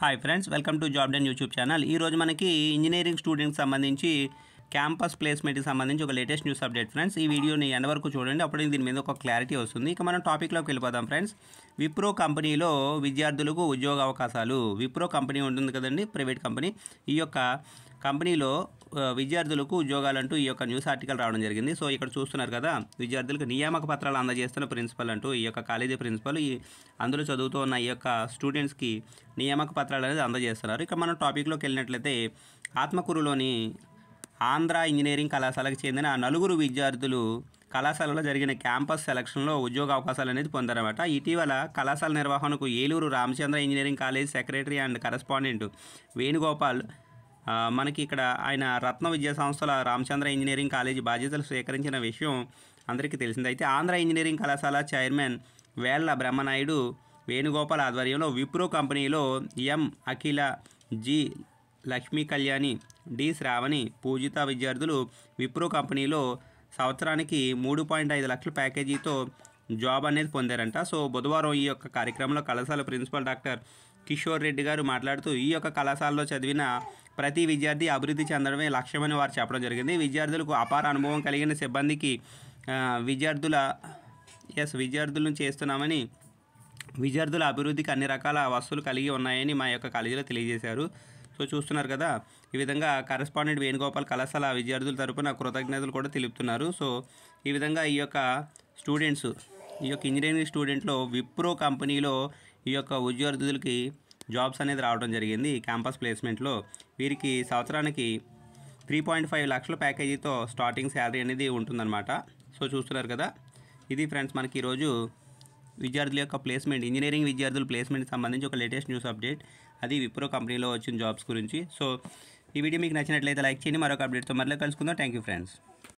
hi friends welcome to Job Den YouTube channel ఈరోజు మనకి engineering స్టూడెంట్కి సంబంధించి క్యాంపస్ ప్లేస్మెంట్కి సంబంధించి ఒక లేటెస్ట్ న్యూస్ అప్డేట్ ఫ్రెండ్స్ ఈ వీడియోని ఎండ్ వరకు చూడండి అప్పుడే దీని మీద ఒక క్లారిటీ వస్తుంది ఇక మనం టాపిక్లోకి వెళ్ళిపోదాం ఫ్రెండ్స్ విప్రో కంపెనీలో విద్యార్థులకు ఉద్యోగ అవకాశాలు విప్రో కంపెనీ ఉంటుంది కదండి ప్రైవేట్ కంపెనీ ఈ యొక్క కంపెనీలో విద్యార్థులకు ఉద్యోగాలంటూ ఈ యొక్క న్యూస్ ఆర్టికల్ రావడం జరిగింది సో ఇక్కడ చూస్తున్నారు కదా విద్యార్థులకు నియామక పత్రాలు అందజేస్తున్న ప్రిన్సిపల్ అంటూ ఈ యొక్క కాలేజీ ప్రిన్సిపల్ ఈ అందులో చదువుతూ ఉన్న ఈ యొక్క స్టూడెంట్స్కి నియామక పత్రాలు అనేది అందజేస్తున్నారు ఇక మనం టాపిక్లోకి వెళ్ళినట్లయితే ఆత్మకూరులోని ఆంధ్ర ఇంజనీరింగ్ కళాశాలకు చెందిన నలుగురు విద్యార్థులు కళాశాలలో జరిగిన క్యాంపస్ సెలక్షన్లో ఉద్యోగ అవకాశాలు అనేది పొందారన్నమాట ఇటీవల కళాశాల నిర్వహణకు Eluru Ramachandra engineering college secretary and correspondent Venugopal మనకి ఇక్కడ ఆయన రత్న విద్యా సంస్థల రామచంద్ర ఇంజనీరింగ్ కాలేజీ బాధ్యతలు స్వీకరించిన విషయం అందరికీ తెలిసింది అయితే ఆంధ్ర ఇంజనీరింగ్ కళాశాల చైర్మన్ వేళ్ల బ్రహ్మనాయుడు వేణుగోపాల్ ఆధ్వర్యంలో విప్రో కంపెనీలో M Akhila G Lakshmi Kalyani D Sravani Poojitha విద్యార్థులు విప్రో కంపెనీలో సంవత్సరానికి మూడు పాయింట్ ఐదు లక్షల ప్యాకేజీతో జాబ్ అనేది పొందారంట సో బుధవారం ఈ యొక్క కార్యక్రమంలో కళాశాల ప్రిన్సిపల్ డాక్టర్ కిషోర్ రెడ్డి గారు మాట్లాడుతూ ఈ యొక్క కళాశాలలో చదివిన ప్రతి విద్యార్థి అభివృద్ధి చెందడమే లక్ష్యమని వారు చెప్పడం జరిగింది విద్యార్థులకు అపార అనుభవం కలిగిన సిబ్బందికి విద్యార్థుల ఎస్ విద్యార్థులను చేస్తున్నామని విద్యార్థుల అభివృద్ధికి అన్ని రకాల వస్తువులు కలిగి ఉన్నాయని మా యొక్క కాలేజీలో తెలియజేశారు సో చూస్తున్నారు కదా ఈ విధంగా కరెస్పాండెంట్ వేణుగోపాల్ కళాశాల విద్యార్థుల తరపున కృతజ్ఞతలు కూడా తెలుపుతున్నారు సో ఈ విధంగా ఈ యొక్క స్టూడెంట్స్ ఈ యొక్క ఇంజనీరింగ్ స్టూడెంట్లో విప్రో కంపెనీలో ఈ యొక్క విద్యార్థులకి జాబ్స్ అనేది రావడం జరిగింది క్యాంపస్ ప్లేస్మెంట్లో వీరికి సంవత్సరానికి త్రీ పాయింట్ ఫైవ్ లక్షల ప్యాకేజీతో స్టార్టింగ్ శాలరీ అనేది ఉంటుందన్నమాట సో చూస్తున్నారు కదా ఇది ఫ్రెండ్స్ మనకి ఈరోజు విద్యార్థుల యొక్క ప్లేస్మెంట్ ఇంజనీరింగ్ విద్యార్థుల ప్లేస్మెంట్కి సంబంధించి ఒక లేటెస్ట్ న్యూస్ అప్డేట్ అది విప్రో కంపెనీలో వచ్చిన జాబ్స్ గురించి సో ఈ వీడియో మీకు నచ్చినట్లయితే లైక్ చేయండి మరొక అప్డేట్తో మరలా కలుసుకుందాం థ్యాంక్ యూ ఫ్రెండ్స్